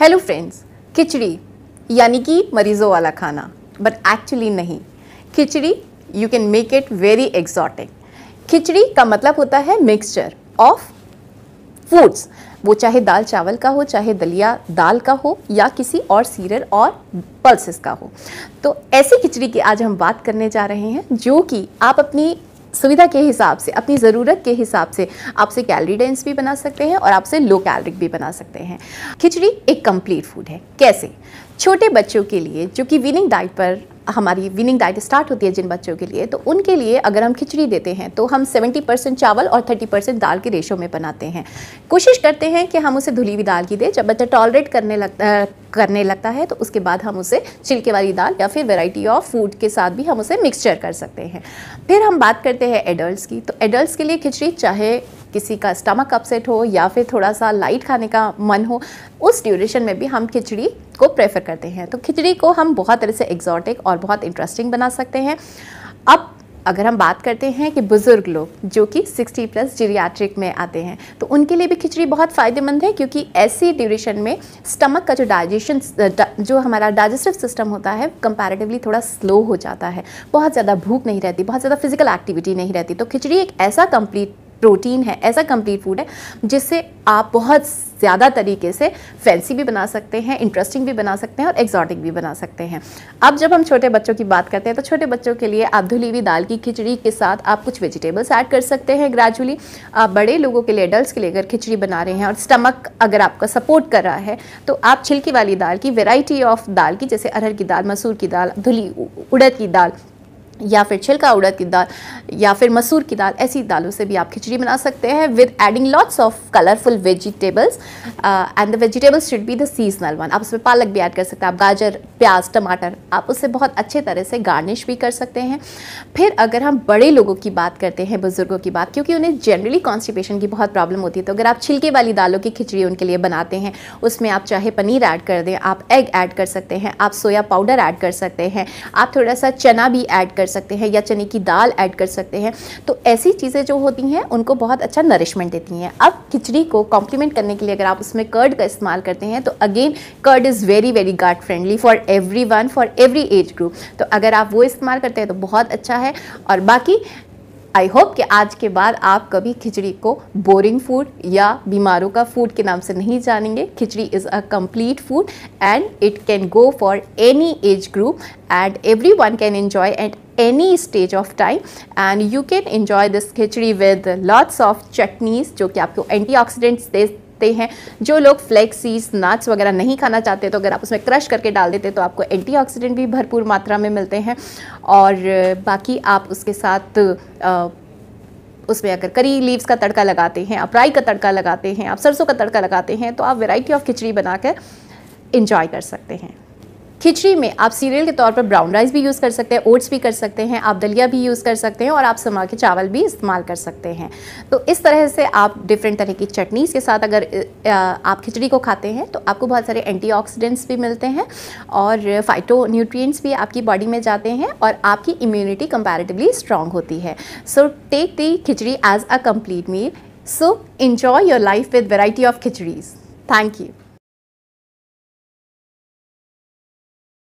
hello friends खिचड़ी यानी कि मरीजों वाला खाना बट एक्चुअली नहीं khichdi you can make it very exotic खिचड़ी का मतलब होता है मिक्सचर ऑफ फूड्स वो चाहे दाल चावल का हो चाहे दलिया दाल का हो या किसी और सीरियल और पल्सेस का हो तो ऐसी खिचड़ी की आज हम बात करने जा रहे हैं जो कि आप अपनी सुविधा के हिसाब से अपनी ज़रूरत के हिसाब से आपसे कैलरी डेंस भी बना सकते हैं और आपसे लो कैलरिक भी बना सकते हैं खिचड़ी एक कंप्लीट फूड है कैसे छोटे बच्चों के लिए जो कि विनिंग डाइट पर हमारी विनिंग डाइट स्टार्ट होती है जिन बच्चों के लिए तो उनके लिए अगर हम खिचड़ी देते हैं तो हम 70 परसेंट चावल और 30 परसेंट दाल के रेशो में बनाते हैं कोशिश करते हैं कि हम उसे धुली हुई दाल की दें जब बच्चा टॉलरेट करने लगता करने लगता है तो उसके बाद हम उसे छिलके वाली दाल या फिर वेराइटी ऑफ फूड के साथ भी हम उसे मिक्सचर कर सकते हैं फिर हम बात करते हैं एडल्ट की तो एडल्ट के लिए खिचड़ी चाहे किसी का स्टमक अपसेट हो या फिर थोड़ा सा लाइट खाने का मन हो उस ड्यूरेशन में भी हम खिचड़ी को प्रेफर करते हैं तो खिचड़ी को हम बहुत तरह से एग्जॉटिक और बहुत इंटरेस्टिंग बना सकते हैं अब अगर हम बात करते हैं कि बुज़ुर्ग लोग जो कि 60 प्लस जीरियाट्रिक में आते हैं तो उनके लिए भी खिचड़ी बहुत फ़ायदेमंद है क्योंकि ऐसी ड्यूरेशन में स्टमक का जो डाइजेशन जो हमारा डाइजेस्टिव सिस्टम होता है कंपैरेटिवली थोड़ा स्लो हो जाता है बहुत ज़्यादा भूख नहीं रहती बहुत ज़्यादा फिजिकल एक्टिविटी नहीं रहती तो खिचड़ी एक ऐसा कंप्लीट प्रोटीन है ऐसा कंप्लीट फूड है जिससे आप बहुत ज़्यादा तरीके से फैंसी भी बना सकते हैं इंटरेस्टिंग भी बना सकते हैं और एक्जॉटिक भी बना सकते हैं अब जब हम छोटे बच्चों की बात करते हैं तो छोटे बच्चों के लिए आप धुली हुई दाल की खिचड़ी के साथ आप कुछ वेजिटेबल्स ऐड कर सकते हैं ग्रेजुअली आप बड़े लोगों के लिए एडल्ट के लिए अगर खिचड़ी बना रहे हैं और स्टमक अगर आपका सपोर्ट कर रहा है तो आप छिलकी वाली दाल की वेराइटी ऑफ दाल की जैसे अरहर की दाल मसूर की दाल धुली उड़द की दाल या फिर छिलका उड़द की दाल या फिर मसूर की दाल ऐसी दालों से भी आप खिचड़ी बना सकते हैं with adding lots of colourful vegetables and the vegetables should be the seasonal one आप उसमें पालक भी ऐड कर सकते हैं आप गाजर प्याज टमाटर आप उससे बहुत अच्छे तरह से गार्निश भी कर सकते हैं फिर अगर हम बड़े लोगों की बात करते हैं बुज़ुर्गों की बात क्योंकि उन्हें जनरली कॉन्स्टिपेशन की बहुत प्रॉब्लम होती है तो अगर आप छिलके वाली दालों की खिचड़ी उनके लिए बनाते हैं उसमें आप चाहे पनीर ऐड कर दें आप एग ऐड कर सकते हैं आप सोया पाउडर ऐड कर सकते हैं आप थोड़ा सा चना भी ऐड कर सकते हैं या चने की दाल ऐड कर सकते हैं तो ऐसी चीज़ें जो होती हैं उनको बहुत अच्छा नरिशमेंट देती हैं अब खिचड़ी को कॉम्प्लीमेंट करने के लिए अगर आप उसमें कर्ड का इस्तेमाल करते हैं तो again curd is very very gut friendly for everyone for every age group तो अगर आप वो इस्तेमाल करते हैं तो बहुत अच्छा है और बाकी आई होप कि आज के बाद आप कभी खिचड़ी को बोरिंग फूड या बीमारों का फूड के नाम से नहीं जानेंगे khichdi is a complete food and it can go for any age group and everyone can enjoy at any stage of time and you can enjoy this khichdi with lots of chutneys जो कि आपको oxidants दे सकते हैं जो लोग फ्लेक्सीज नाच nuts वगैरह नहीं खाना चाहते तो अगर आप उसमें क्रश करके डाल देते तो आपको एंटी भी भरपूर मात्रा में मिलते हैं और बाकी आप उसके साथ आ, उसमें अगर करी लीव्स का तड़का लगाते हैं आप राई का तड़का लगाते हैं आप सरसों का तड़का लगाते हैं तो आप वेराइटी ऑफ खिचड़ी बनाकर इंजॉय कर सकते हैं खिचड़ी में आप सीरियल के तौर पर ब्राउन राइस भी यूज़ कर सकते हैं ओट्स भी कर सकते हैं आप दलिया भी यूज़ कर सकते हैं और आप समा के चावल भी इस्तेमाल कर सकते हैं तो इस तरह से आप डिफरेंट तरह की चटनीज़ के साथ अगर आप खिचड़ी को खाते हैं तो आपको बहुत सारे एंटीऑक्सीडेंट्स भी मिलते हैं और फाइटो न्यूट्रियट्स भी आपकी बॉडी में जाते हैं और आपकी इम्यूनिटी कंपेरेटिवली स्ट्रांग होती है so take the khichdi as a complete meal so enjoy your life with variety of khichdis thank you